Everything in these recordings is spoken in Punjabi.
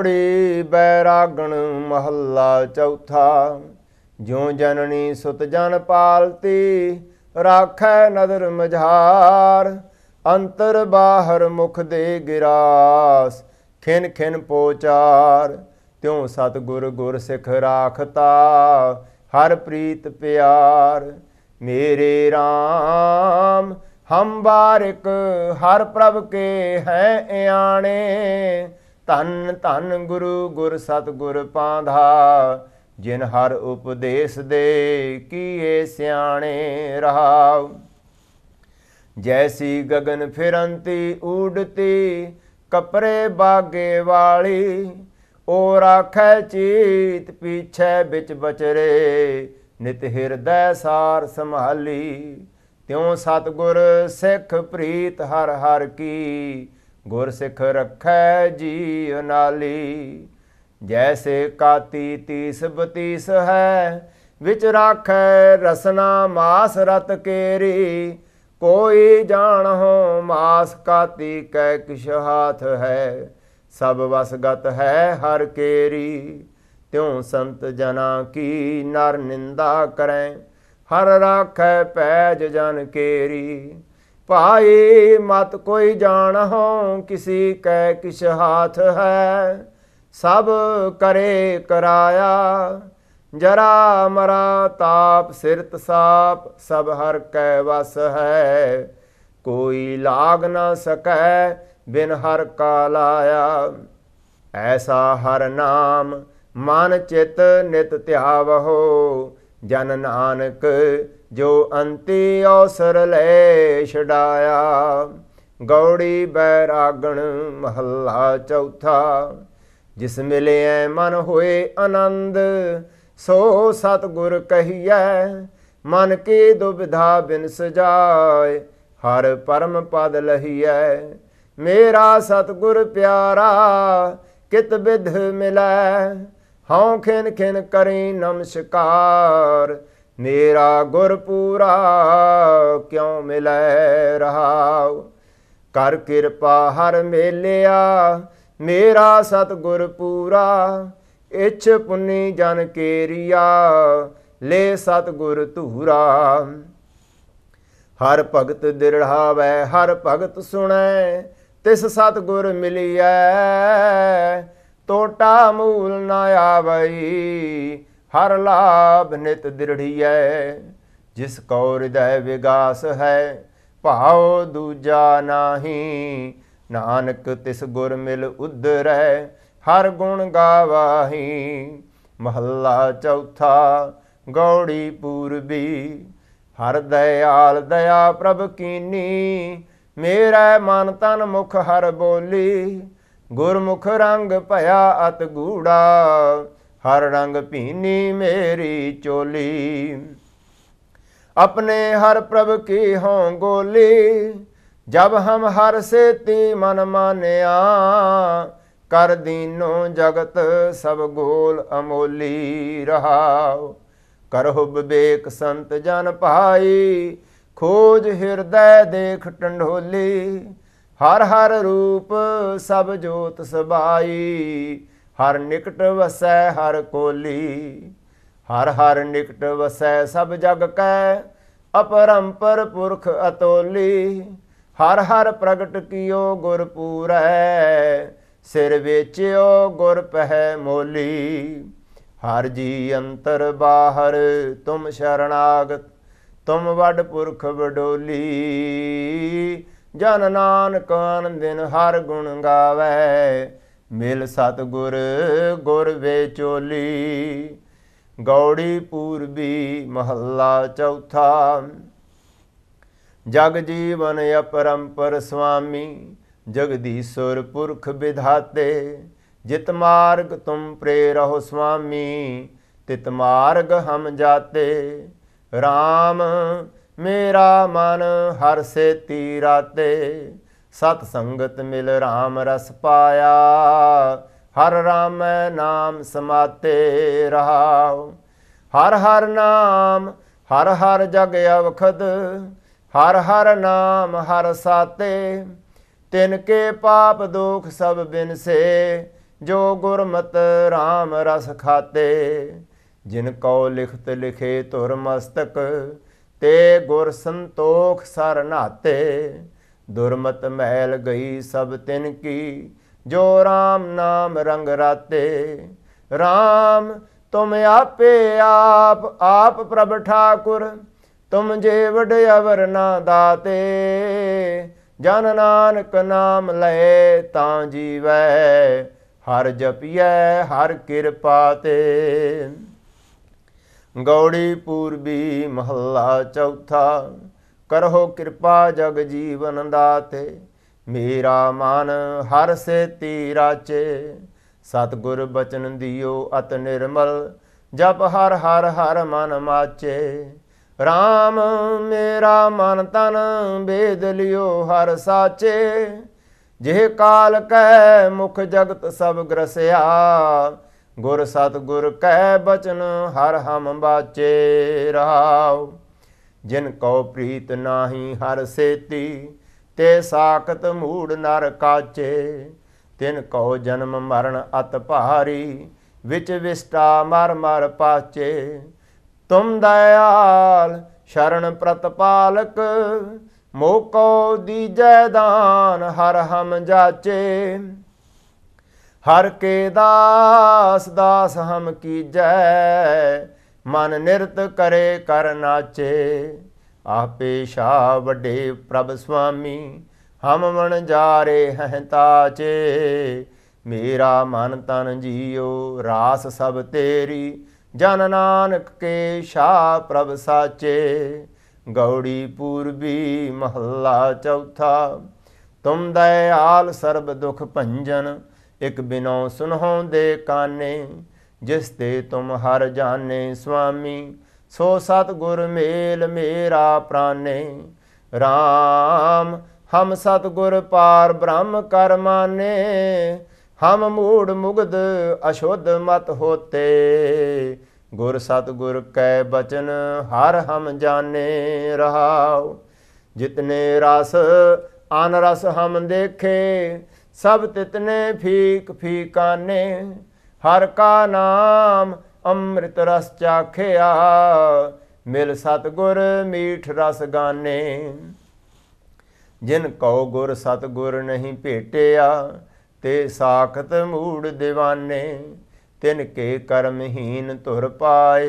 ਕੋੜੀ ਬੈਰਾਗਣ ਮਹੱਲਾ ਚੌਥਾ ਜਿਉ ਜਨਨੀ ਸੁਤ ਜਨ ਪਾਲਤੀ ਰਾਖੈ ਨਦਰ ਮਝਾਰ ਅੰਤਰ ਬਾਹਰ ਮੁਖ ਦੇ ਗਿਰਾਸ ਖਿਨ ਖਿਨ ਪੋਚਾਰ ਤਿਉ ਸਤ ਗੁਰ ਗੁਰ ਸਿਖ ਰਾਖਤਾ ਹਰ ਪ੍ਰੀਤ ਪਿਆਰ ਮੇਰੇ RAM ਹਮ ਬਾਰਿਕ ਹਰ ਪ੍ਰਭ ਕੇ ਹੈ ਆਣੇ ਧੰਨ ਧੰਨ ਗੁਰੂ ਗੁਰ ਸਤਗੁਰ ਪਾਂਧਾ ਜਿਨ ਹਰ ਉਪਦੇਸ਼ ਦੇ ਕੀਏ ਸਿਆਣੇ ਰਹਾਉ ਜੈਸੀ ਗगन ਫਿਰੰਤੀ ਉਡਤੀ ਕਪਰੇ ਬਾਗੇ ਵਾਲੀ ਓ ਰਾਖੈ ਚੀਤ ਪੀਛੇ ਵਿੱਚ ਬਚਰੇ ਨਿਤ ਹਿਰਦੈ ਸਾਰ ਸੰਭਾਲੀ ਤਿਉ ਸਤਗੁਰ ਸਿੱਖ ਪ੍ਰੀਤ ਹਰ ਹਰ ਕੀ ਗੁਰ ਸਿਖ ਰੱਖੈ ਜੀਉ ਨਾਲੀ ਜੈਸੇ ਕਾਤੀ ਤੀਸ ਬਤੀਸ ਹੈ ਵਿਚ ਰਾਖੈ ਰਸਨਾ ਮਾਸ ਰਤ ਕੇਰੀ ਕੋਈ ਹੋ ਮਾਸ ਕਾਤੀ ਕੈ ਕਿਛ ਹਾਥ ਹੈ ਸਭ ਵਸਗਤ ਹੈ ਹਰ ਕੇਰੀ ਤਿਉ ਸੰਤ ਜਨਾ ਕੀ ਨਰ ਨਿੰਦਾ ਕਰੈ ਹਰ ਰਾਖੈ ਪੈਜ ਜਨ ਕੇਰੀ ਭਾਏ ਮਤ ਕੋਈ ਜਾਣਹੁ ਕਿਸੇ ਕੈ ਕਿਛ ਹਾਥ ਹੈ ਸਭ ਕਰੇ ਕਰਾਇਆ ਜਰਾ ਮਰਾ ਤਾਪ ਸਿਰਤ ਸਾਪ ਸਭ ਹਰ ਕੈ ਵਸ ਹੈ ਕੋਈ ਲਾਗ ਨਾ ਸਕੈ ਬਿਨ ਹਰ ਕਾ ਲਾਇਆ ਐਸਾ ਹਰ ਨਾਮ ਮਨ ਚਿਤ ਨਿਤ ਧਿਆਵਹੁ ਜਨ ਨਾਨਕ ਜੋ ਅੰਤੇ ਔਸਰ ਲੈ ਛਡਾਇਆ ਗੌੜੀ ਬੈਰਾਗਣ ਮਹੱਲਾ ਚੌਥਾ ਜਿਸ ਮਿਲਿਐ ਮਨ ਹੋਏ ਆਨੰਦ ਸੋ ਸਤਗੁਰ ਕਹੀਐ ਮਨ ਕੀ ਦੁਬਿਧਾ ਬਿਨ ਸਜਾਏ ਹਰ ਪਰਮ ਪਦ ਲਹੀਐ ਮੇਰਾ ਸਤਗੁਰ ਪਿਆਰਾ ਕਿਤ ਵਿਧ ਮਿਲੈ ਹਉ ਖਿਨ ਖਿਨ ਕਰੀ ਨਮਸਕਾਰ ਮੇਰਾ ਗੁਰ ਪੂਰਾ ਕਿਉ ਮਿਲੈ ਰਹਾਉ ਕਰ ਕਿਰਪਾ ਹਰ ਮੇਲਿਆ ਮੇਰਾ ਸਤਗੁਰ ਪੂਰਾ ਇਛ ਪੁੰਨੀ ਜਨ ਕੇਰੀਆ ਲੈ ਸਤਗੁਰ ਧੂਰਾ ਹਰ ਭਗਤ ਦਿਰੜਾਵੈ ਹਰ ਭਗਤ ਸੁਣੈ ਤਿਸ ਸਤਗੁਰ ਮਿਲਿਐ ਟੋਟਾ ਮੂਲ ਨਾ ਆਵਈ ਹਰ ਲਾਭ ਨਿਤ ਦਿਰੜੀਐ ਜਿਸ ਕੋ ਹਿਰਦੈ ਵਿਗਾਸ ਹੈ ਭਾਉ ਦੂਜਾ ਨਾਹੀ ਨਾਨਕ ਤਿਸ ਗੁਰ ਮਿਲ ਉਧਰੈ ਹਰ ਗੁਣ ਗਾਵਾਹੀ ਮਹੱਲਾ ਚੌਥਾ ਗੌੜੀ ਪੂਰਬੀ ਹਰ ਦਇਆਲ ਦਇਆ ਪ੍ਰਭ ਕੀਨੀ ਮੇਰਾ ਮਨ ਤਨ ਮੁਖ ਹਰ ਬੋਲੀ ਗੁਰਮੁਖ ਰੰਗ ਭਇਆ ਅਤ ਗੂੜਾ ਹਰ ਰੰਗ ਭੀਨੀ ਮੇਰੀ ਚੋਲੀ अपने हर प्रभु की हों गोली जब हम हर से ती मन मान्या कर दीनो जगत सब गोल अमोली रहाओ करहु विवेक संत जन पाई खोज हृदय देख टंडोली हर हर रूप सब जोत सबाई ਹਰ ਨਿਕਟ ਵਸੈ ਹਰ ਕੋਲੀ ਹਰ ਹਰ ਨਿਕਟ ਵਸੈ ਸਭ ਜਗ ਕੈ ਅਪਰੰਪਰ ਪੁਰਖ ਅਤੋਲੀ ਹਰ ਹਰ ਪ੍ਰਗਟ ਕੀਓ ਗੁਰ ਪੂਰੈ ਸਿਰ ਵੇਚਿਓ ਗੁਰ ਪਹਿ ਮੋਲੀ ਹਰ ਜੀ ਅੰਤਰ ਬਾਹਰ ਤੁਮ ਸ਼ਰਣਾਗਤ ਤੁਮ ਵੱਡ ਪੁਰਖ ਵਡੋਲੀ ਜਨ ਨਾਨਕ ਆਨੰਦਿਨ ਹਰ ਗੁਣ ਗਾਵੇ ਮਿਲ ਸਤਗੁਰ ਗੁਰ ਚੋਲੀ ਗੌੜੀ ਪੂਰਬੀ ਮਹੱਲਾ ਚੌਥਾ ਜਗ ਜੀਵਨ ਅਪਰੰਪਰ ਸੁਆਮੀ ਜਗਦੀਸ਼ਰ ਪੁਰਖ ਵਿਧਾਤੇ ਜਿਤ ਮਾਰਗ ਤੁਮ ਪ੍ਰੇਰਹੁ ਸੁਆਮੀ ਤਿਤ ਮਾਰਗ ਹਮ ਜਾਤੇ RAM ਮੇਰਾ ਮਨ ਹਰ ਸੇ ਤੀਰਾਤੇ ਸਤ ਸੰਗਤ ਮਿਲ ਰਾਮ ਰਸ ਪਾਇਆ ਹਰ ਰਾਮ ਨਾਮ ਸਮਾਤੇ ਰਹਾਉ ਹਰ ਹਰ ਨਾਮ ਹਰ ਹਰ ਜਗ ਅਵਖਦ ਹਰ ਹਰ ਨਾਮ ਹਰ ਸਾਤੇ ਤਿਨ ਕੇ ਪਾਪ ਦੁਖ ਸਭ ਬਿਨਸੇ ਜੋ ਗੁਰਮਤ ਰਾਮ ਰਸ ਖਾਤੇ ਜਿਨ ਕੋ ਲਿਖਤ ਲਿਖੇ ਤੁਰ ਮਸਤਕ ਤੇ ਗੁਰ ਸੰਤੋਖ ਸਰਨਾਤੇ ਦੁਰਮਤ ਮਹਿਲ ਗਈ ਸਭ ਤਿਨ ਕੀ ਜੋ RAM ਨਾਮ ਰੰਗ ਰਾਤੇ RAM ਤੁਮ ਆਪੇ ਆਪ ਆਪ ਪ੍ਰਭ ਠਾਕੁਰ ਤੁਮ ਜੇ ਅਵਰ ਨਾ ਦਾਤੇ ਜਨ ਨਾਨਕ ਨਾਮ ਲਏ ਤਾਂ ਜੀਵੈ ਹਰ ਜਪੀਐ ਹਰ ਕਿਰਪਾ ਤੇ ਗੌੜੀ ਪੂਰਬੀ ਮਹੱਲਾ ਚੌਥਾ ਕਰੋ ਕਿਰਪਾ ਜਗ ਜੀਵਨ ਦਾਤੇ ਮੇਰਾ ਮਨ ਹਰ ਸੇ ਤੀਰਾਚੇ ਸਤਗੁਰ ਬਚਨ ਦਿਓ ਅਤ ਨਿਰਮਲ ਜਪ ਹਰ ਹਰ ਹਰ ਮਨ ਮਾਚੇ RAM ਮੇਰਾ ਮਨ ਤਨ ਬੇਦ ਲਿਓ ਹਰ ਸਾਚੇ ਜਿਹ ਕਾਲ ਕੈ ਮੁਖ ਜਗਤ ਸਭ ਗਰਸਿਆ ਗੁਰ ਸਤ ਗੁਰ ਕੈ ਬਚਨ ਹਰ ਹਮ ਬਾਚੇ ਰਹਾਉ ਜਿਨ ਕੋ ਪ੍ਰੀਤ ਨਾਹੀ ਹਰ ਸੇਤੀ ਤੇ ਸਾਖਤ ਮੂੜ ਨਰ ਕਾਚੇ ਤਿਨ ਕੋ ਜਨਮ ਮਰਨ ਅਤ ਭਾਰੀ ਵਿਚ ਵਿਸਟਾ ਮਰ ਮਰ ਪਾਚੇ ਤੁਮ ਦਇਆਲ ਸ਼ਰਨ ਪ੍ਰਤਪਾਲਕ ਮੋਕੋ ਦੀਜੈ ਦਾਨ ਹਰ ਹਮ ਜਾਚੇ ਹਰ ਕੇ ਦਾਸ ਦਾਸ ਹਮ ਕੀਜੈ ਮਨ ਨਿਰਤ ਕਰੇ ਕਰ ਨਾਚੇ ਆਪੇ ਸ਼ਾ ਵੱਡੇ ਪ੍ਰਭ ਸੁਆਮੀ ਹਮ ਮਨ ਜਾਰੇ ਹੈ ਤਾਚੇ ਮੇਰਾ ਮਨ ਤਨ ਜੀਉ ਰਾਸ ਸਭ ਤੇਰੀ ਜਨ ਨਾਨਕ ਕੇ ਸ਼ਾ ਪ੍ਰਭ ਸਾਚੇ ਗੌੜੀ ਪੂਰਬੀ ਮਹੱਲਾ ਚੌਥਾ ਤੁਮ ਦਇਆਲ ਸਰਬ ਦੁਖ ਭੰਜਨ ਇਕ ਬਿਨੋ ਸੁਨਹੋਂ ਦੇ ਕਾਨੇ ਜਿਸ ਤੇ ਤੁਮ ਹਰ ਜਾਣੇ ਸੁਆਮੀ ਸੋ ਸਤ ਗੁਰ ਮੇਲ ਮੇਰਾ ਪ੍ਰਾਨੇ RAM ਹਮ ਸਤ ਗੁਰ ਪਾਰ ਬ੍ਰਹਮ ਕਰਮਾਨੇ ਹਮ ਮੂੜ ਮੁਗਦ ਅਸ਼ੁੱਧ ਮਤ ਹੋਤੇ ਗੁਰ ਸਤ ਗੁਰ ਕੈ ਬਚਨ ਹਰ ਹਮ ਜਾਣੇ ਰਹਾਉ ਜਿਤਨੇ ਰਸ ਆਨ ਰਸ ਹਮ ਦੇਖੇ ਸਭ ਤਿਤਨੇ ਫੀਕ ਫੀਕਾਨੇ ਹਰ ਕਾ ਨਾਮ ਅੰਮ੍ਰਿਤ ਰਸ ਚਾਖਿਆ ਮਿਲ ਸਤਗੁਰ ਮੀਠ ਰਸ ਗਾਣੇ ਜਿਨ ਕਉ ਗੁਰ ਸਤਗੁਰ ਨਹੀਂ ਭੇਟਿਆ ਤੇ ਸਾਖਤ ਮੂੜ دیਵਾਨੇ ਤਿਨ ਕੇ ਕਰਮਹੀਨ ਧੁਰ ਪਾਏ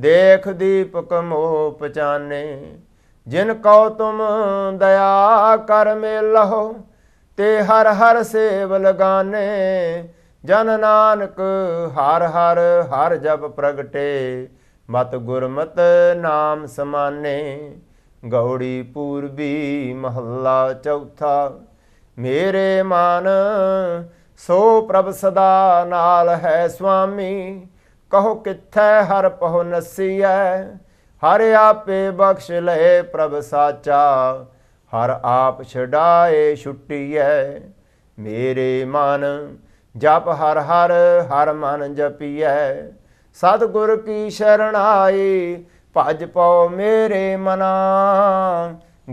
ਦੇਖ ਦੀਪਕ ਮੋ ਪਚਾਨੇ ਜਿਨ ਕਉ ਤੁਮ ਦਇਆ ਕਰ ਮੇ ਲਹੋ ਤੇ ਹਰ ਹਰ ਸੇਵ ਲਗਾਨੇ ਜਨ ਨਾਨਕ ਹਰ ਹਰ ਹਰ ਜਪ ਪ੍ਰਗਟੇ ਮਤ ਗੁਰਮਤਿ ਨਾਮ ਸਮਾਨੇ ਗੌੜੀ ਪੂਰਬੀ ਮਹੱਲਾ ਚੌਥਾ ਮੇਰੇ ਮਨ ਸੋ ਪ੍ਰਭ ਸਦਾ ਨਾਲ ਹੈ ਸੁਆਮੀ ਕਹੋ ਕਿੱਥੈ ਹਰ ਪਹੁ ਨਸੀਐ ਹਰ ਆਪੇ ਬਖਸ਼ ਲਏ ਪ੍ਰਭ ਸਾਚਾ ਹਰ ਆਪ ਛਡਾਏ ਛੁੱਟੀਐ ਮੇਰੇ ਮਨ ਜਪ ਹਰ ਹਰ ਹਰ ਮਨ ਜਪੀਐ ਸਤਗੁਰ ਕੀ ਸ਼ਰਨ ਆਈ ਭਜ ਪਉ ਮੇਰੇ ਮਨਾ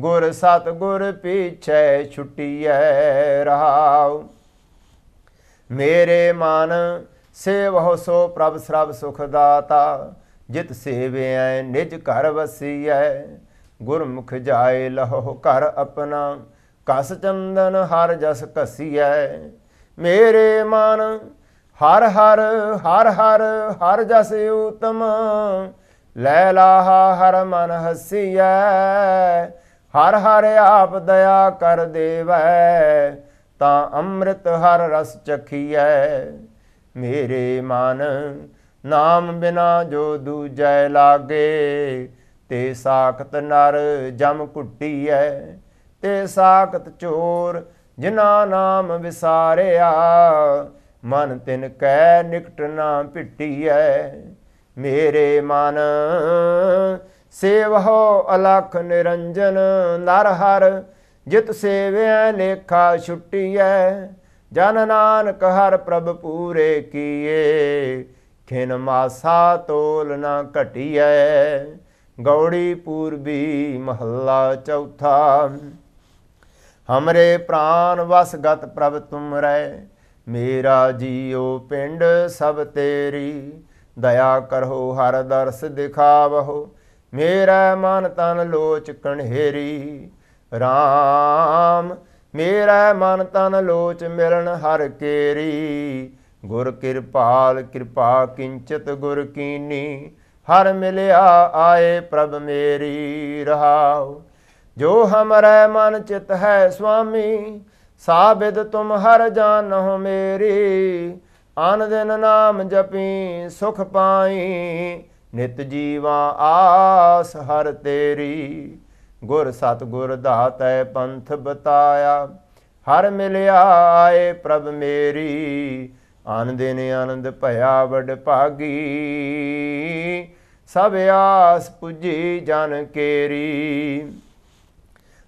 ਗੁਰ ਸਤਗੁਰ ਪੀਛੇ ਛੁਟੀਐ ਰਹਾਉ ਮੇਰੇ ਮਨ ਸੇਵਹੁ ਸੋ ਪ੍ਰਭ ਸਰਬ ਸੁਖ ਦਾਤਾ ਜਿਤ ਸੇਵਿਐ ਨਿਜ ਘਰ ਵਸੀਐ ਗੁਰਮੁਖ ਜਾਏ ਲਹੁ ਘਰ ਆਪਣਾ ਕਸ ਚੰਦਨ ਹਰ ਜਸ ਕਸੀਐ ਮੇਰੇ ਮਨ ਹਰ ਹਰ ਹਰ ਹਰ ਹਰ ਜਸ ਉਤਮ ਲੈ ਲਾਹਾ ਹਰ ਮਨ ਹਸੀਐ ਹਰ ਹਰ ਆਪ ਦਇਆ ਕਰ ਦੇਵੈ ਤਾਂ ਅੰਮ੍ਰਿਤ ਹਰ ਰਸ ਚਖੀਐ ਮੇਰੇ ਮਨ ਨਾਮ ਬਿਨਾ ਜੋ ਦੂਜੈ ਲਾਗੇ ਤੇ ਸਾਖਤ ਨਰ ਜਮ ਕੁੱਟੀਐ ਤੇ ਸਾਖਤ ਚੋਰ ਜਿਨਾ ਨਾਮ ਵਿਸਾਰਿਆ ਮਨ ਤਿਨ ਕੈ ਨਿਕਟ ਨਾ ਪਿੱਟੀਐ ਮੇਰੇ ਮਨ ਸੇਵਹੁ ਅਲਖ ਨਿਰੰਜਨ ਨਰ ਹਰ ਜਿਤ ਸੇਵਿਐ ਲੇਖਾ ਛੁੱਟੀਐ ਜਨ ਨਾਨਕ ਹਰ ਪ੍ਰਭ ਪੂਰੇ ਕੀਏ ਖਿਨ ਮਾਸਾ ਤੋਲ ਨਾ ਘਟੀਐ ਗੌੜੀ ਪੂਰਬੀ ਮਹੱਲਾ ਚੌਥਾ ਹਮਰੇ ਪ੍ਰਾਨ ਵਸ ਗਤ ਪ੍ਰਭ ਰਹਿ ਮੇਰਾ ਜੀਉ ਪਿੰਡ ਸਭ ਤੇਰੀ ਦਇਆ ਕਰੋ ਹਰ ਦਰਸ ਦਿਖਾਵਹੋ ਮੇਰਾ ਮਨ ਤਨ ਲੋਚ ਕਣਹੇਰੀ RAM ਮੇਰਾ ਮਨ ਤਨ ਲੋਚ ਮਿਲਣ ਹਰ ਕੇਰੀ ਗੁਰ ਕਿਰਪਾਲ ਕਿਰਪਾ ਕਿੰਚਤ ਗੁਰ ਕੀਨੀ ਹਰ ਮਿਲਿਆ ਆਏ ਪ੍ਰਭ ਮੇਰੀ ਰਹਾਉ ਜੋ ਹਮਰੈ ਮਨ ਚਿਤ ਹੈ ਸੁਆਮੀ ਸਾਬਿਦ ਤੁਮ ਹਰ ਜਾਣਹੁ ਮੇਰੀ ਆਨ ਦਿਨ ਨਾਮ ਜਪੀ ਸੁਖ ਪਾਈ ਨਿਤ ਜੀਵਾ ਆਸ ਹਰ ਤੇਰੀ ਗੁਰ ਸਤ ਗੁਰ ਦਾਤੈ ਪੰਥ ਬਤਾਇਆ ਹਰ ਮਿਲਿਆ ਏ ਪ੍ਰਭ ਮੇਰੀ ਆਨ ਦਿਨ ਆਨੰਦ ਭਇਆ ਵਡ ਭਾਗੀ ਸਭ ਆਸ ਪੁੱਜੀ ਜਨ ਕੇਰੀ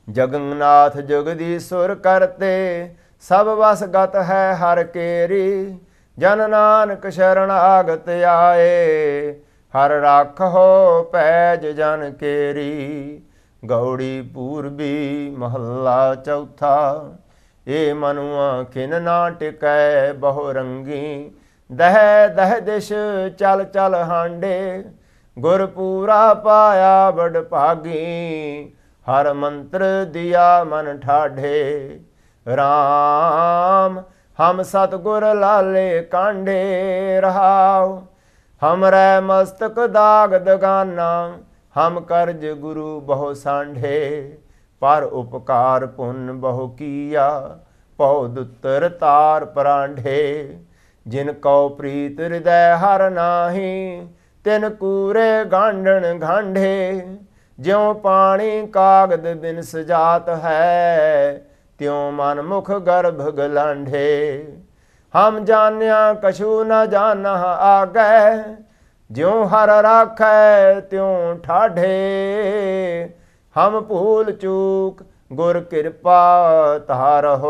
ਜਗਨਨਾਥ ਜਗਦੀਸ਼ੁਰ ਕਰਤੇ ਸਭ ਵਸ ਗਤ ਹੈ ਹਰ ਕੇਰੀ ਜਨ ਨਾਨਕ ਸ਼ਰਣਾਗਤ ਆਏ ਹਰ ਰੱਖੋ ਪੈਜ ਜਨ ਕੇਰੀ ਗੌੜੀ ਪੂਰਬੀ ਮਹੱਲਾ ਚੌਥਾ ਏ ਮਨੁਆ ਕਿਨ ਨਾ ਟਿਕੈ ਬਹੁ ਰੰਗੀ ਦਹਿ ਦਹਿ ਦਿਸ਼ ਚਲ ਚਲ ਹਾਂਡੇ ਗੁਰਪੂਰਾ ਪਾਇਆ ਵਡ ਭਾਗੀ ਹਰ ਮੰਤਰ ਦਿਆ ਮਨ ਠਾਢੇ RAM ਹਮ ਸਤਗੁਰ ਲਾਲੇ ਕਾਂਢੇ ਰਹਾਉ ਹਮਰੇ ਮਸਤਕ ਦਾਗ ਦਗਾਨਾ ਹਮ ਕਰਜ ਗੁਰੂ ਬਹੁ ਸਾਂਢੇ ਪਰ ਉਪਕਾਰ ਪੁੰਨ ਬਹੁ ਕੀਆ ਪਉ ਦੁੱਤਰ ਤਾਰ ਪਰਾਂਢੇ ਜਿਨ ਕਉ ਪ੍ਰੀਤ ਹਿਰਦੈ ਹਰ ਨਾਹੀ ਤਿਨ ਕੂਰੇ ਗਾਂਢਣ ਗਾਂਢੇ ਜਿਉ ਪਾਣੀ ਕਾਗਦ ਬਿਨ ਸਜਾਤ ਹੈ ਤਿਉ ਮਨ ਮੁਖ ਗਰਭ ਗਲਾਂਢੇ ਹਮ ਜਾਣਿਆ ਕਛੂ ਨਾ ਜਾਣਾ ਆਗੈ ਜਿਉ ਹਰ ਰਾਖੈ ਤਿਉ ਠਾਢੇ ਹਮ ਭੂਲ ਚੂਕ ਗੁਰ ਕਿਰਪਾ ਤਾਰਹੋ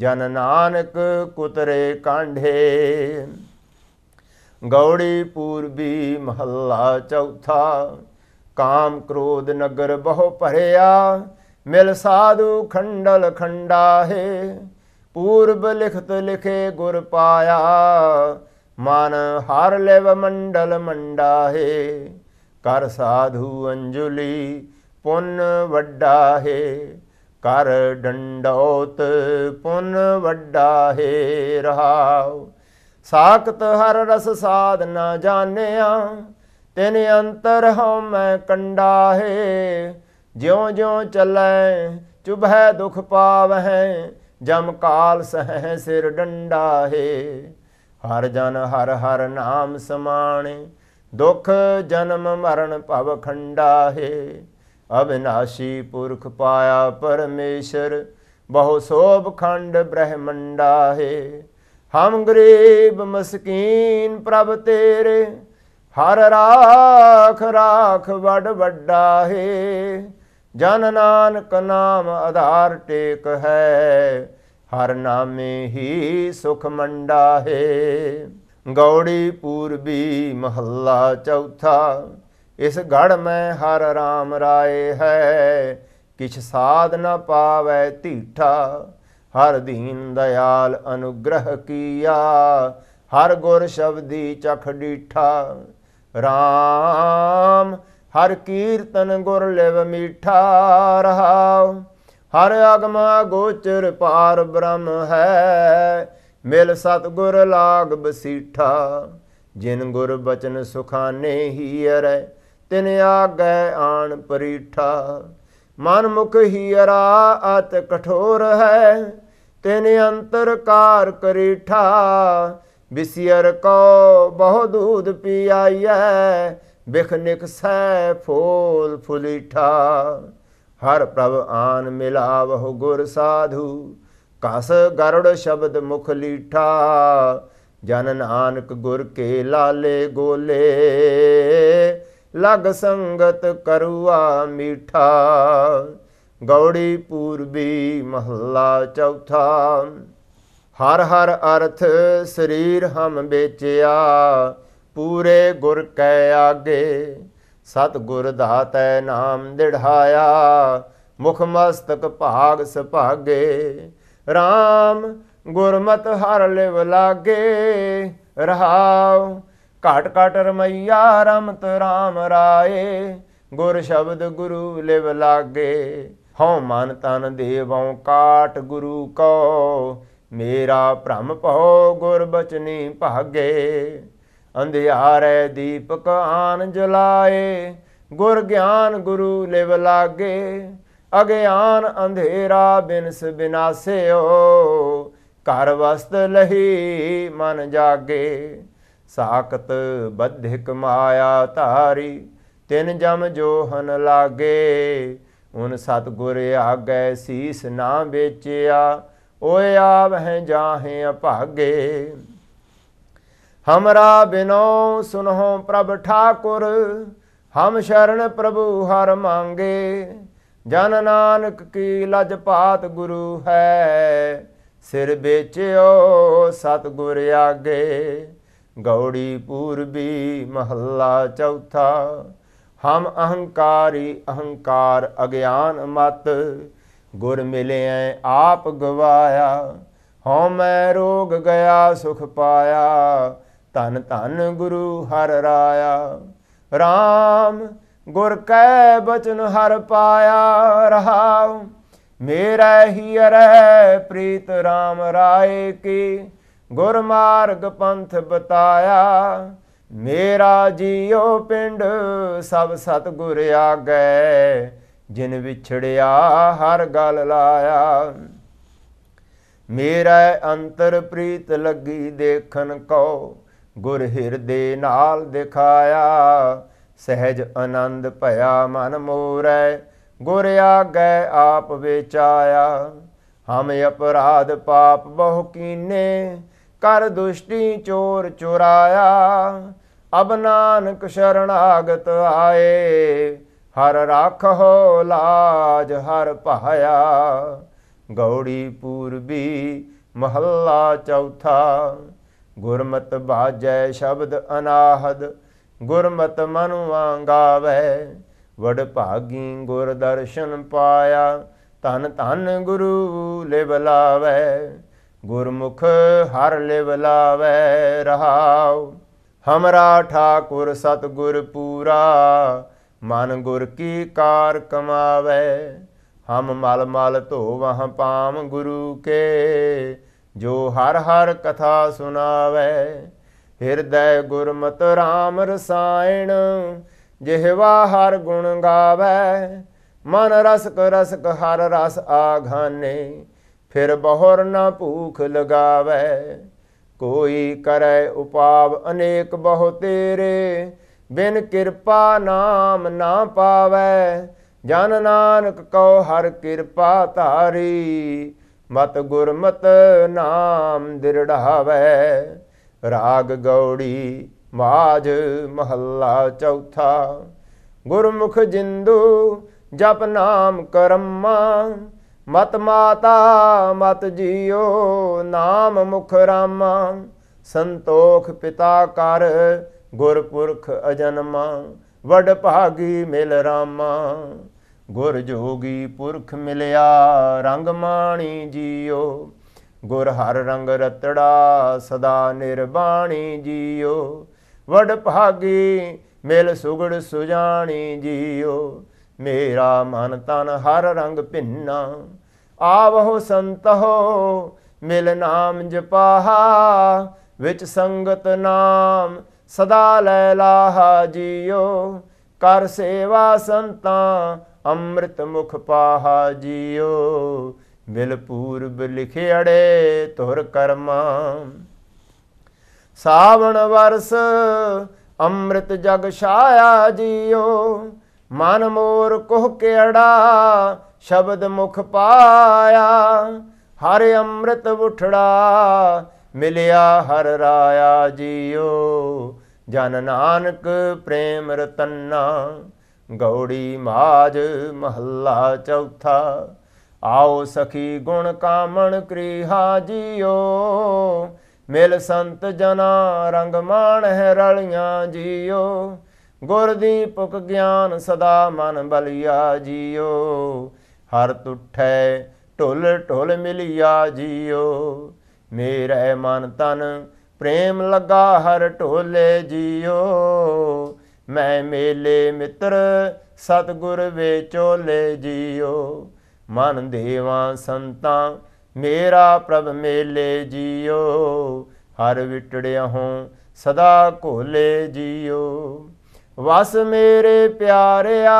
ਜਨ ਨਾਨਕ ਕੁਤਰੇ ਕਾਂਢੇ ਗੌੜੀ ਪੂਰਬੀ ਮਹੱਲਾ ਚੌਥਾ ਕਾਮ ਕ੍ਰੋਧ ਨਗਰ ਬਹੁ ਭਰਿਆ ਮਿਲ ਸਾਧੂ ਖੰਡਲ ਖੰਡਾ ਹੈ ਪੂਰਬ ਲਿਖਤ ਲਿਖੇ ਗੁਰ ਪਾਇਆ ਮਨ ਹਰ ਲੈਵ ਮੰਡਲ ਮੰਡਾ ਹੈ ਕਰ ਸਾਧੂ ਅੰਜੁਲੀ ਪੁੰਨ ਵੱਡਾ ਹੈ ਕਰ ਡੰਡੋਤ ਪੁੰਨ ਵੱਡਾ ਹੈ ਰਹਾਉ ਸਾਖਤ ਹਰ ਰਸ ਸਾਧ ਨਾ ਜਾਣਿਆ ਤਿਨ ਅੰਤਰ ਹਉ ਮੈਂ ਹੈ ਜਿਉ ਜਿਉ ਚਲੈ ਚੁਭੈ ਦੁਖ ਪਾਵਹਿ ਜਮ ਕਾਲ ਸਹਿ ਸਿਰ ਹੈ ਹਰ ਜਨ ਹਰ ਹਰ ਨਾਮ ਸਮਾਣੇ ਦੁਖ ਜਨਮ ਮਰਨ ਭਵ ਖੰਡਾ ਹੈ ਅਬਿਨਾਸ਼ੀ ਪੁਰਖ ਪਾਇਆ ਪਰਮੇਸ਼ਰ ਬਹੁ ਸੋਭ ਖੰਡ ਬ੍ਰਹਮੰਡਾ ਹੈ ਹਮ ਗਰੀਬ ਮਸਕੀਨ ਪ੍ਰਭ ਤੇਰੇ ਹਰ ਰਾਖ ਰਾਖ ਵੱਡ ਵੱਡਾ ਹੈ ਜਨ ਨਾਨਕ ਨਾਮ ਆਧਾਰ ਟੇਕ ਹੈ ਹਰ ਨਾਮੇ ਹੀ ਸੁਖ ਮੰਡਾ ਹੈ ਗੌੜੀ ਪੂਰਬੀ ਮਹੱਲਾ ਚੌਥਾ ਇਸ ਗੜ ਮੈਂ ਹਰ ਰਾਮ ਰਾਏ ਹੈ ਕਿਛ ਸਾਧ ਨ ਪਾਵੇ ਢੀਠਾ ਹਰ ਦੀਨ ਦਇਆਲ ਅਨੁਗ੍ਰਹ ਕੀਆ ਹਰ ਗੁਰ ਸ਼ਬਦੀ ਚਖ ਡੀਠਾ ਰਾਮ ਹਰ ਕੀਰਤਨ ਗੁਰ ਲਿਵ ਮੀਠਾ ਰਹਾਉ ਹਰ ਅਗਮ ਅਗੋਚਰ ਪਾਰ ਬ੍ਰਹਮ ਹੈ ਮਿਲ ਸਤਗੁਰ ਲਾਗ ਬਸੀਠਾ ਜਿਨ ਗੁਰ ਬਚਨ ਸੁਖਾਨੇ ਹੀ ਅਰੈ ਤਿਨ ਆਗੈ ਆਣ ਪਰੀਠਾ ਮਨ ਮੁਖ ਹੀ ਅਰਾ ਅਤ ਕਠੋਰ ਹੈ ਤਿਨ ਅੰਤਰਕਾਰ ਕਰੀਠਾ ਬਿਸਿਰ ਕੋ ਬਹੁ ਦੂਧ ਬਖ ਬਿਖਨਿਕ ਸੈ ਫੋਲ ਫੁਲੀਠਾ ਹਰ ਪ੍ਰਭ ਆਨ ਮਿਲਾਵਹੁ ਗੁਰ ਸਾਧੂ ਕਸ ਗਰੜ ਸ਼ਬਦ ਮੁਖ ਲੀਠਾ ਜਨ ਨਾਨਕ ਗੁਰ ਕੇ ਲਾਲੇ ਗੋਲੇ ਲਗ ਸੰਗਤ ਕਰੂਆ ਮੀਠਾ ਗੌੜੀ ਪੂਰਬੀ ਮਹੱਲਾ ਚੌਥਾ ਹਰ ਹਰ ਅਰਥ ਸਰੀਰ ਹਮ ਵੇਚਿਆ ਪੂਰੇ ਗੁਰ ਕੈ ਆਗੇ ਸਤ ਗੁਰ ਦਾਤੈ ਨਾਮ ਦਿੜਹਾਇਆ ਮੁਖ ਮਸਤਕ ਭਾਗ ਸੁਭਾਗੇ RAM ਗੁਰਮਤ ਹਰ ਲਿਵ ਲਾਗੇ ਰਹਾਉ ਘਟ ਘਟ ਰਮਈਆ ਰਮਤ RAM ਰਾਏ ਗੁਰ ਸ਼ਬਦ ਗੁਰੂ ਲਿਵ ਲਾਗੇ ਹਉ ਮਨ ਤਨ ਦੇਵਉ ਕਾਟ ਗੁਰੂ ਕੋ ਮੇਰਾ ਭ੍ਰਮ ਭਉ ਗੁਰ ਬਚਨੀ ਭਾਗੇ ਅੰਧਿਆਰੇ ਦੀਪਕ ਆਨ ਜਲਾਏ ਗੁਰ ਗਿਆਨ ਗੁਰੂ ਲਿਵ ਲਾਗੇ ਅਗਿਆਨ ਅੰਧੇਰਾ ਬਿਨਸ ਬਿਨਾਸਿਓ ਘਰ ਵਸਤ ਲਹੀ ਮਨ ਜਾਗੇ ਸਾਖਤ ਬਧਿਕ ਮਾਇਆ ਧਾਰੀ ਤਿਨ ਜਮ ਜੋਹਨ ਲਾਗੇ ਹੁਣ ਸਤ ਗੁਰ ਆਗੈ ਸੀਸ ਨਾ ਵੇਚਿਆ ਓਏ आव हैं जाहें अभागे हमरा बिनो सुनहो प्रभ ठाकुर हम शरण प्रभु हर मांगे ਜਨ ਨਾਨਕ ਕੀ ਲਜ ਪਾਤ ਗੁਰੂ ਹੈ ਸਿਰ ਵੇਚਿਓ ਗੁਰ ਆਗੇ ਗੌੜੀ ਪੂਰਬੀ ਮਹੱਲਾ ਚੌਥਾ ਹਮ ਅਹੰਕਾਰੀ ਅਹੰਕਾਰ ਅਗਿਆਨ ਮਤ ਗੁਰ ਮਿਲਿਐ ਆਪ ਗਵਾਇਆ ਹਉ ਮੈਂ ਰੋਗ ਗਿਆ ਸੁਖ ਪਾਇਆ ਤਨ ਧਨ ਗੁਰੂ ਹਰ ਰਾਇਆ RAM ਗੁਰ ਕੈ ਬਚਨ ਹਰ ਪਾਇਆ ਰਹਾਉ ਮੇਰਾ ਹੀ ਅਰੈ ਪ੍ਰੀਤ RAM ਰਾਏ ਕੀ ਗੁਰ ਮਾਰਗ ਪੰਥ ਬਤਾਇਆ ਮੇਰਾ ਜੀਉ ਪਿੰਡ ਸਭ ਸਤ ਗੁਰ ਆਗੇ ਜਿਨ ਵਿਛੜਿਆ ਹਰ ਗਲ ਲਾਇਆ ਮੇਰਾ ਅੰਤਰ ਪ੍ਰੀਤ ਲੱਗੀ ਦੇਖਣ ਕੋ ਗੁਰ ਹਿਰਦੇ ਨਾਲ ਦਿਖਾਇਆ ਸਹਿਜ ਆਨੰਦ ਭਇਆ ਮਨ ਮੋਰੈ ਗੁਰ ਆਗੇ ਆਪ ਵਿਚਾਇਆ ਹਮ ਅਪਰਾਧ ਪਾਪ ਬਹੁ ਕੀਨੇ ਕਰ ਦੁਸ਼ਟੀ ਚੋਰ ਚੁਰਾਇਆ ਅਬ ਨਾਨਕ ਸ਼ਰਣਾਗਤ ਆਏ ਹਰ ਰਾਖੋ ਲਾਜ ਹਰ ਭਾਇਆ ਗੌੜੀ ਪੂਰਬੀ ਮਹੱਲਾ ਚੌਥਾ ਗੁਰਮਤ ਬਾਜੈ ਸ਼ਬਦ ਅਨਾਹਦ ਗੁਰਮਤ ਮਨੁ ਵਾਂਗਾਵੈ ਵਡ ਭਾਗੀ ਗੁਰ ਦਰਸ਼ਨ ਪਾਇਆ ਤਨ ਤਨ ਗੁਰੂ ਲਿਵ ਲਾਵੇ ਗੁਰਮੁਖ ਹਰ ਲਿਵ ਲਾਵੇ ਰਹਾਉ ਹਮਰਾ ਠਾਕੁਰ ਸਤਗੁਰ ਪੂਰਾ ਮਨ ਗੁਰ ਕੀ ਕਾਰ ਕਮਾਵੇ ਹਮ ਮਲ ਮਲ ਧੋਵਹ ਪਾਮ ਗੁਰੂ ਕੇ ਜੋ ਹਰ ਹਰ ਕਥਾ ਸੁਣਾਵੇ ਹਿਰਦੈ ਗੁਰਮਤਿ ਰਾਮ ਰਸਾਇਣ ਜਿਹਵਾ ਹਰ ਗੁਣ ਗਾਵੇ ਮਨ ਰਸਕ ਰਸਕ ਹਰ ਰਸ ਆਘਾਨੇ ਫਿਰ ਬਹੁਰ ਨ ਭੂਖ ਲਗਾਵੇ ਕੋਈ ਕਰੇ ਉਪਾਵ ਅਨੇਕ ਬਹੁ ਤੇਰੇ ਬਿਨ ਕਿਰਪਾ ਨਾਮ ਨਾ ਪਾਵੇ ਜਨ ਨਾਨਕ ਕਉ ਹਰ ਕਿਰਪਾ ਧਾਰੀ ਮਤ ਗੁਰਮਤ ਨਾਮ ਦਿਰੜਾਵੇ ਰਾਗ ਗੌੜੀ ਮਾਜ ਮਹੱਲਾ ਚੌਥਾ ਗੁਰਮੁਖ ਜਿੰਦੂ ਜਪ ਨਾਮ ਕਰਮਾ ਮਤ ਮਾਤਾ ਮਤ ਜੀਓ ਨਾਮ ਮੁਖ ਰਾਮਾ ਸੰਤੋਖ ਪਿਤਾ ਕਰ ਗੁਰਪੁਰਖ ਅਜਨਮਾ ਵਡ ਭਾਗੀ ਮਿਲ ਰਾਮਾ ਗੁਰ ਜੋਗੀ ਪੁਰਖ ਮਿਲਿਆ ਰੰਗ ਮਾਣੀ ਜੀਓ ਗੁਰ ਹਰ ਰੰਗ ਰਤੜਾ ਸਦਾ ਨਿਰਬਾਣੀ ਜੀਓ ਵਡ ਭਾਗੀ ਮਿਲ ਸੁਗੜ ਸੁਜਾਣੀ ਜੀਓ ਮੇਰਾ ਮਨ ਤਨ ਹਰ ਰੰਗ ਭਿੰਨਾ ਆਵਹੁ ਸੰਤਹੁ ਮਿਲ ਨਾਮ ਜਪਾਹਾ ਵਿੱਚ ਸੰਗਤ ਨਾਮ ਸਦਾ ਲੈ ਲਾਹਾ ਜੀਓ ਕਰ ਸੇਵਾ ਸੰਤਾਂ ਅੰਮ੍ਰਿਤ ਮੁਖ ਪਾਹਾ ਜੀਓ ਮਿਲ ਪੂਰਬ ਲਿਖਿਆੜੇ ਤੁਰ ਕਰਮਾ ਸਾਵਣ ਵਰਸ ਅੰਮ੍ਰਿਤ ਜਗ ਛਾਇਆ ਜੀਓ ਮਨ ਮੋਰ ਕੋਹ ਕਿਹੜਾ ਸ਼ਬਦ ਮੁਖ ਪਾਇਆ ਹਰ ਅੰਮ੍ਰਿਤ ਉਠੜਾ ਮਿਲਿਆ ਹਰ ਰਾਇਆ ਜੀਓ ਜਨ ਨਾਨਕ ਪ੍ਰੇਮ ਰਤਨਾ ਗੌੜੀ ਮਾਜ ਮਹੱਲਾ ਚੌਥਾ ਆਓ ਸਖੀ ਗੁਣ ਕਾਮਣ ਕ੍ਰਿਹਾ ਜੀਓ ਮਿਲ ਸੰਤ ਜਨਾ ਰੰਗ ਮਾਣ ਹੈ ਰਲੀਆਂ ਜੀਓ ਗੁਰ ਦੀਪਕ ਗਿਆਨ ਸਦਾ ਮਨ ਬਲਿਆ ਜੀਓ ਹਰ ਤੁਠੈ ਢੋਲ ਢੋਲ ਮਿਲਿਆ ਜੀਓ ਮੇਰੇ ਮਨ ਤਨ ਪ੍ਰੇਮ ਲਗਾ ਹਰ ਢੋਲੇ ਜੀਓ ਮੈਂ ਮੇਲੇ ਮਿੱਤਰ ਸਤਗੁਰ ਵੇ ਚੋਲੇ ਜੀਓ ਮਨ ਦੇਵਾ ਸੰਤਾਂ ਮੇਰਾ ਪ੍ਰਭ ਮੇਲੇ ਜੀਓ ਹਰ ਵਿਟੜਿਆ ਹੂੰ ਸਦਾ ਕੋਲੇ ਜੀਓ ਵਸ ਮੇਰੇ ਪਿਆਰਿਆ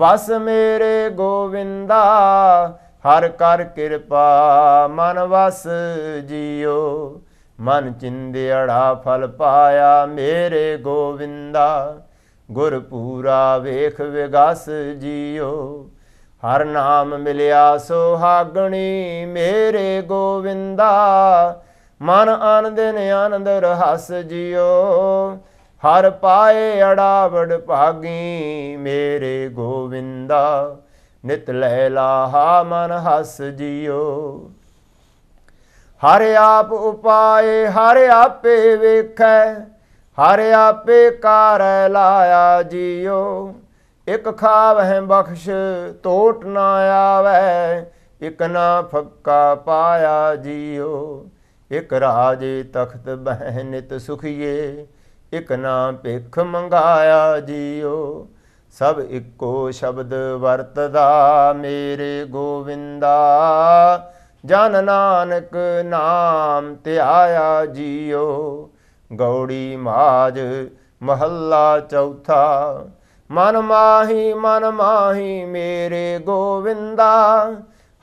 ਵਸ ਮੇਰੇ ਗੋਵਿੰਦਾ ਹਰ ਕਰ ਕਿਰਪਾ ਮਨ ਵਸ ਜਿਉ ਮਨ ਚਿੰਦਿਆੜਾ ਫਲ ਪਾਇਆ ਮੇਰੇ ਗੋਵਿੰਦਾ ਗੁਰ ਪੂਰਾ ਵੇਖ ਵਿਗਾਸ ਜਿਉ ਹਰ ਨਾਮ ਮਿਲਿਆ ਸੁਹਾਗਣੀ ਮੇਰੇ ਗੋਵਿੰਦਾ ਮਨ ਆਨੰਦ ਨੇ ਆਨੰਦ ਰਹਾਸ ਜਿਉ ਹਰ ਪਾਏ ਅੜਾਵੜ ਭਾਗੀ ਮੇਰੇ ਗੋਵਿੰਦਾ ਨਿਤ ਲੈ ਲਾਹਾ ਮਨ ਹਸ ਜਿਓ ਹਰ ਆਪ ਉਪਾਏ ਹਰ ਆਪੇ ਵੇਖੈ ਹਰ ਆਪੇ ਕਾਰੈ ਲਾਇਆ ਜਿਓ ਇਕ ਖਾਵਹਿ ਬਖਸ਼ ਤੋਟ ਨਾ ਆਵੇ ਇਕ ਨਾ ਫੱਕਾ ਪਾਇਆ ਜਿਓ ਇਕ ਰਾਜੇ ਤਖਤ ਬਹਿ ਨਿਤ ਸੁਖੀਏ ਇਕ ਨਾ ਭਿਖ ਮੰਗਾਇਆ ਜਿਓ ਸਭ ਇੱਕੋ ਸ਼ਬਦ ਵਰਤਦਾ ਮੇਰੇ ਗੋਵਿੰਦਾ ਜਨ ਨਾਨਕ ਨਾਮ ਧਿਆਇਆ ਜੀਓ ਗੌੜੀ ਮਾਜ ਮਹੱਲਾ ਚੌਥਾ ਮਨ ਮਾਹੀ ਮਨ ਮਾਹੀ ਮੇਰੇ ਗੋਵਿੰਦਾ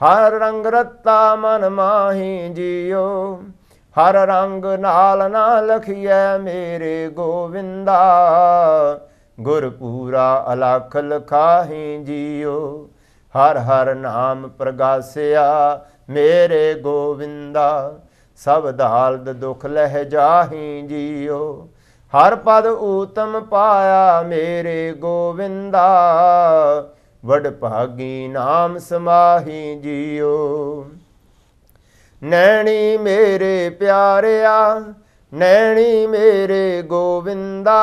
ਹਰ ਰੰਗ ਰਤਾ ਮਨ ਮਾਹੀ ਜੀਓ ਹਰ ਰੰਗ ਨਾਲ ਨਾ ਲਖੀਐ ਮੇਰੇ ਗੋਵਿੰਦਾ ਗੁਰ ਪੂਰਾ ਅਲਖ ਲਖਾਹੀ ਜੀਓ ਹਰ ਹਰ ਨਾਮ ਪ੍ਰਗਾਸਿਆ ਮੇਰੇ ਗੋਵਿੰਦਾ ਸਭ ਦਾਲਦ ਦੁਖ ਲਹਿ ਜਾਹੀ ਜੀਓ ਹਰ ਪਦ ਊਤਮ ਪਾਇਆ ਮੇਰੇ ਗੋਵਿੰਦਾ ਵਡ ਭਾਗੀ ਨਾਮ ਸਮਾਹੀ ਜੀਓ ਨੈਣੀ ਮੇਰੇ ਪਿਆਰਿਆ ਨੈਣੀ ਮੇਰੇ ਗੋਵਿੰਦਾ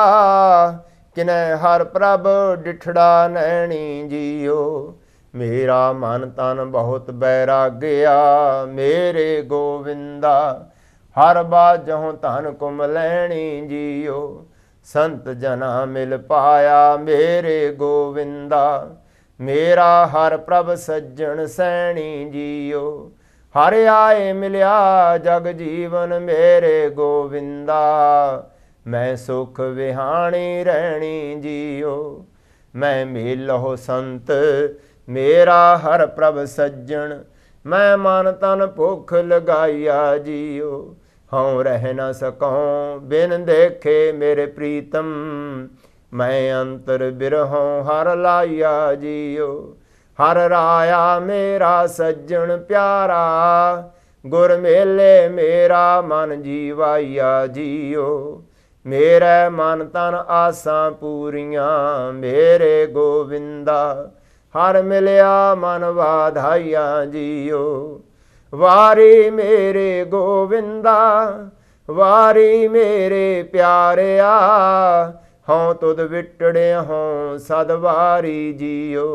ਕਿਨੈ ਹਰ ਪ੍ਰਭ ਡਿਠੜਾ ਨੈਣੀ ਜੀਓ ਮੇਰਾ ਮਨ ਤਨ ਬਹੁਤ ਬੈਰਾਗਿਆ ਮੇਰੇ ਗੋਵਿੰਦਾ ਹਰ ਬਾਜਹੁ ਧਨ ਕੁਮ ਲੈਣੀ ਜੀਓ ਸੰਤ ਜਨਾ ਮਿਲ ਪਾਇਆ ਮੇਰੇ ਗੋਵਿੰਦਾ ਮੇਰਾ ਹਰ ਪ੍ਰਭ ਸੱਜਣ ਸੈਣੀ ਜੀਓ ਹਰ ਆਏ ਮਿਲਿਆ ਜਗ ਜੀਵਨ ਮੇਰੇ ਗੋਵਿੰਦਾ ਮੈਂ ਸੁਖ ਵਿਹਾਣੇ ਰਹਿਣੀ ਜੀਉ ਮੈਂ ਮਿਲੋ ਸੰਤ ਮੇਰਾ ਹਰ ਪ੍ਰਭ ਸੱਜਣ ਮੈਂ ਮਨ ਤਨ ਭੁਖ ਲਗਾਇਆ ਜੀਉ ਹਉ ਰਹਿ ਨਾ ਸਕਉ ਬਿਨ ਦੇਖੇ ਮੇਰੇ ਪ੍ਰੀਤਮ ਮੈਂ ਅੰਤਰ ਬਿਰਹਉ ਹਰ ਲਾਇਆ ਜੀਉ ਹਰ ਰਾਇਆ ਮੇਰਾ ਸੱਜਣ ਪਿਆਰਾ ਗੁਰ ਮੇਲੇ ਮੇਰਾ ਮਨ ਜੀਵਾਇਆ ਜੀਓ ਮੇਰੇ ਮਨ ਤਨ ਆਸਾਂ ਪੂਰੀਆਂ ਮੇਰੇ ਗੋਵਿੰਦਾ ਹਰ ਮਿਲਿਆ ਮਨ ਵਾਧਾਈਆਂ ਜੀਓ ਵਾਰੀ ਮੇਰੇ ਗੋਵਿੰਦਾ ਵਾਰੀ ਮੇਰੇ ਪਿਆਰਿਆ ਹਉ ਤੁਧ ਵਿਟੜਿਆ ਹਉ ਸਦ ਵਾਰੀ ਜੀਓ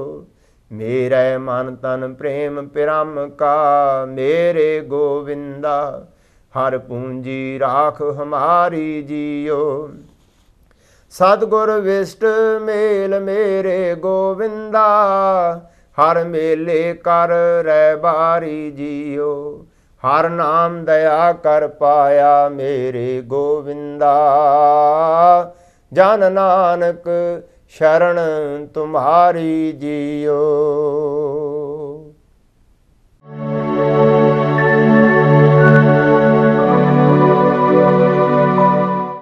ਮੇਰੇ ਮਨ ਤਨ ਪ੍ਰੇਮ ਪ੍ਰਮ ਕਾ ਮੇਰੇ ਗੋਵਿੰਦਾ ਹਰ ਪੂੰਜੀ ਰਾਖ ਹਮਾਰੀ ਜੀਓ ਸਤਗੁਰ ਵਿਸ਼ਟ ਮੇਲ ਮੇਰੇ ਗੋਵਿੰਦਾ ਹਰ ਮੇਲੇ ਕਰ ਰਹਿ ਬਾਰੀ ਜੀਓ ਹਰ ਨਾਮ ਦਇਆ ਕਰ ਪਾਇਆ ਮੇਰੇ ਗੋਵਿੰਦਾ ਜਨ ਨਾਨਕ ਸ਼ਰਣ ਤੁਮਾਰੀ ਜੀਓ